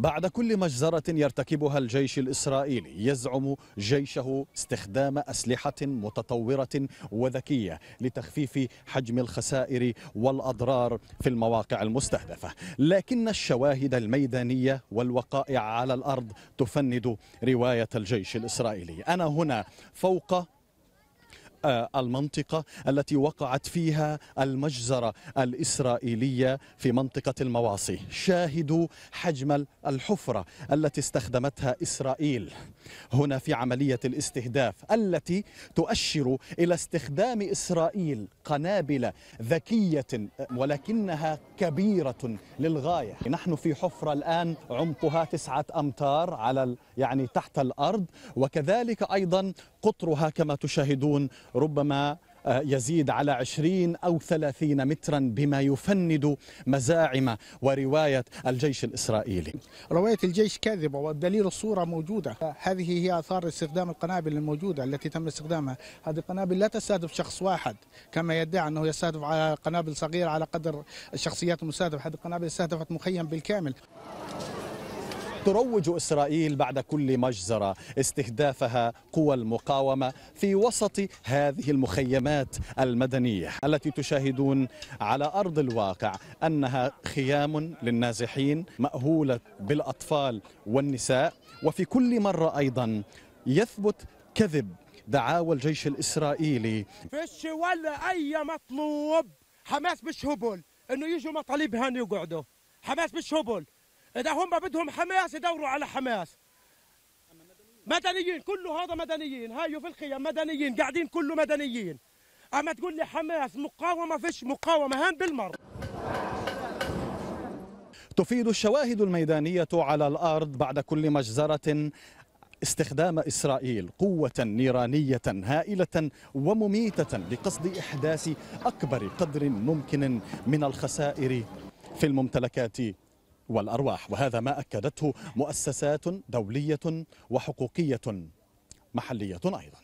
بعد كل مجزرة يرتكبها الجيش الإسرائيلي يزعم جيشه استخدام أسلحة متطورة وذكية لتخفيف حجم الخسائر والأضرار في المواقع المستهدفة لكن الشواهد الميدانية والوقائع على الأرض تفند رواية الجيش الإسرائيلي أنا هنا فوق آه، المنطقة التي وقعت فيها المجزرة الإسرائيلية في منطقة المواصي شاهدوا حجم الحفرة التي استخدمتها إسرائيل هنا في عملية الاستهداف التي تؤشر إلى استخدام إسرائيل قنابل ذكية ولكنها كبيرة للغاية نحن في حفرة الآن عمقها تسعة أمتار على يعني تحت الأرض وكذلك أيضا قطرها كما تشاهدون ربما آه، يزيد على 20 أو 30 مترا بما يفند مزاعم ورواية الجيش الإسرائيلي رواية الجيش كاذبة والدليل الصورة موجودة هذه هي آثار استخدام القنابل الموجودة التي تم استخدامها هذه القنابل لا تستهدف شخص واحد كما يدعي أنه يستهدف على قنابل صغيرة على قدر الشخصيات المستهدفة هذه القنابل استهدفت مخيم بالكامل تروج إسرائيل بعد كل مجزرة استهدافها قوى المقاومة في وسط هذه المخيمات المدنية التي تشاهدون على أرض الواقع أنها خيام للنازحين مأهولة بالأطفال والنساء وفي كل مرة أيضا يثبت كذب دعاوى الجيش الإسرائيلي فيش ولا أي مطلوب حماس مش هبل إنه يجوا مطالبها يقعدوا حماس مش هبل اذا هم بدهم حماس يدوروا على حماس مدنيين كله هذا مدنيين هايو في الخيام مدنيين قاعدين كله مدنيين اما تقول لي حماس مقاومه فيش مقاومه هان بالمر تفيد الشواهد الميدانيه على الارض بعد كل مجزره استخدام اسرائيل قوه نيرانيه هائله ومميته لقصد احداث اكبر قدر ممكن من الخسائر في الممتلكات والأرواح وهذا ما أكدته مؤسسات دولية وحقوقية محلية أيضا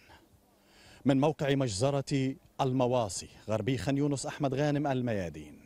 من موقع مجزرة المواصي غربي خان يونس أحمد غانم الميادين